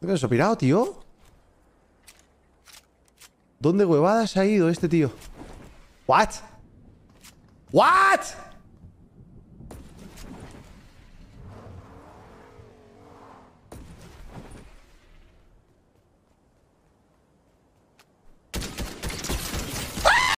¿Qué se ha pirado, tío? ¿Dónde huevadas ha ido este tío? ¿What? ¿What?